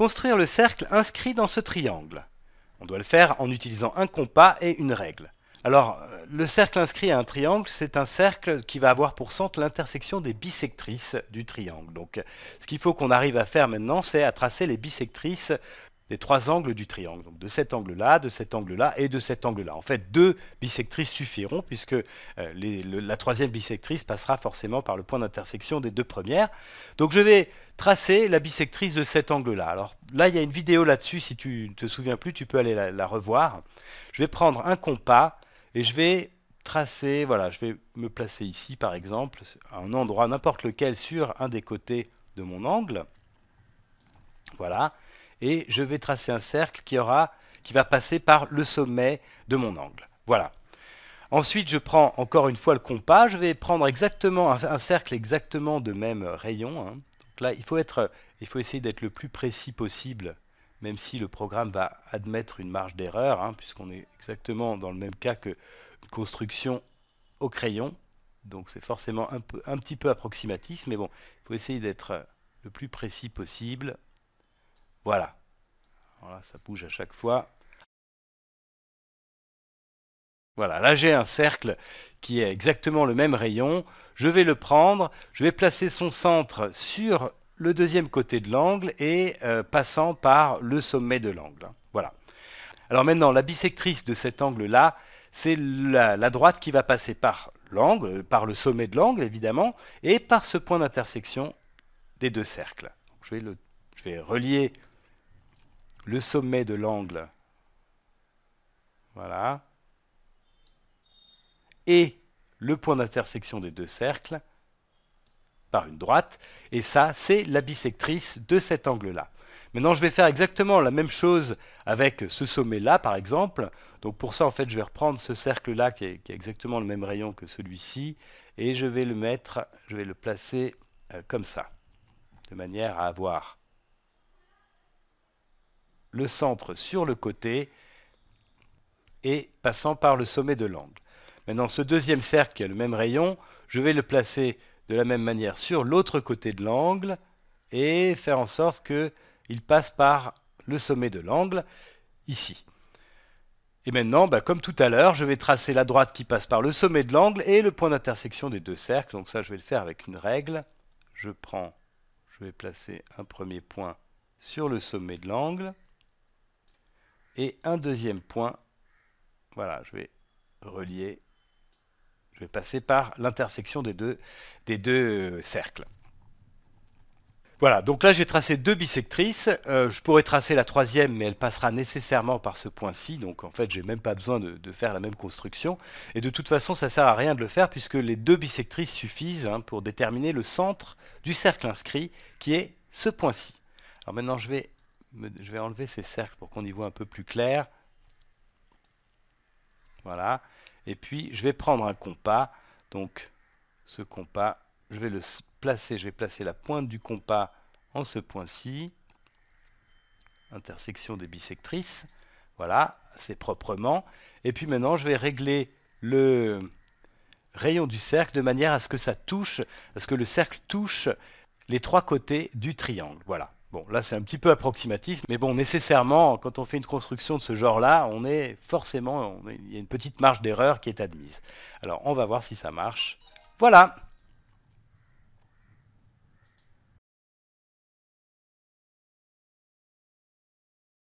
construire le cercle inscrit dans ce triangle. On doit le faire en utilisant un compas et une règle. Alors, euh, le cercle inscrit à un triangle, c'est un cercle qui va avoir pour centre l'intersection des bisectrices du triangle. Donc, ce qu'il faut qu'on arrive à faire maintenant, c'est à tracer les bisectrices des trois angles du triangle. Donc de cet angle-là, de cet angle-là et de cet angle-là. En fait, deux bisectrices suffiront puisque euh, la troisième bisectrice passera forcément par le point d'intersection des deux premières. Donc je vais tracer la bisectrice de cet angle-là. Alors là, il y a une vidéo là-dessus, si tu ne te souviens plus, tu peux aller la, la revoir. Je vais prendre un compas et je vais tracer, voilà, je vais me placer ici par exemple, à un endroit n'importe lequel sur un des côtés de mon angle. Voilà et je vais tracer un cercle qui, aura, qui va passer par le sommet de mon angle. Voilà. Ensuite, je prends encore une fois le compas. Je vais prendre exactement un, cercle exactement de même rayon. Hein. là, il faut, essayer d'être le plus précis possible, même si le programme va admettre une marge d'erreur, hein, puisqu'on est exactement dans le même cas que construction au crayon. Donc c'est forcément un, peu, un petit peu approximatif, mais bon, il faut essayer d'être le plus précis possible. Voilà. Voilà, ça bouge à chaque fois. Voilà, là j'ai un cercle qui est exactement le même rayon. Je vais le prendre, je vais placer son centre sur le deuxième côté de l'angle et euh, passant par le sommet de l'angle. Voilà. Alors maintenant, la bisectrice de cet angle-là, c'est la, droite qui va passer par l'angle, par le sommet de l'angle évidemment, et par ce point d'intersection des deux cercles. je, vais le, je vais relier le sommet de l'angle. Voilà. Et le point d'intersection des deux cercles par une droite. Et ça, c'est la bisectrice de cet angle-là. Maintenant, je vais faire exactement la même chose avec ce sommet-là, par exemple. Donc pour ça, en fait, je vais reprendre ce cercle-là qui, a exactement le même rayon que celui-ci. Et je vais le mettre, je vais le placer euh, comme ça, de manière à avoir le centre sur le côté et passant par le sommet de l'angle. Maintenant, ce deuxième cercle qui a le même rayon, je vais le placer de la même manière sur l'autre côté de l'angle et faire en sorte qu'il passe par le sommet de l'angle, ici. Et maintenant, bah, comme tout à l'heure, je vais tracer la droite qui passe par le sommet de l'angle et le point d'intersection des deux cercles. Donc ça, je vais le faire avec une règle. Je prends, je vais placer un premier point sur le sommet de l'angle. Et un deuxième point, voilà, je vais relier, je vais passer par l'intersection des deux, des deux cercles. Voilà, donc là j'ai tracé deux bisectrices, euh, je pourrais tracer la troisième mais elle passera nécessairement par ce point-ci, donc en fait j'ai même pas besoin de, faire la même construction, et de toute façon ça sert à rien de le faire puisque les deux bisectrices suffisent hein, pour déterminer le centre du cercle inscrit qui est ce point-ci. Alors maintenant je vais je vais enlever ces cercles pour qu'on y voit un peu plus clair. Voilà. Et puis, je vais prendre un compas. Donc, ce compas, je vais le placer. Je vais placer la pointe du compas en ce point-ci. Intersection des bisectrices. Voilà, c'est proprement. Et puis maintenant, je vais régler le rayon du cercle de manière à ce que ça touche, à ce que le cercle touche les trois côtés du triangle. Voilà. Bon, là c'est un petit peu approximatif, mais bon, nécessairement, quand on fait une construction de ce genre-là, on est forcément, il y a une petite marge d'erreur qui est admise. Alors, on va voir si ça marche. Voilà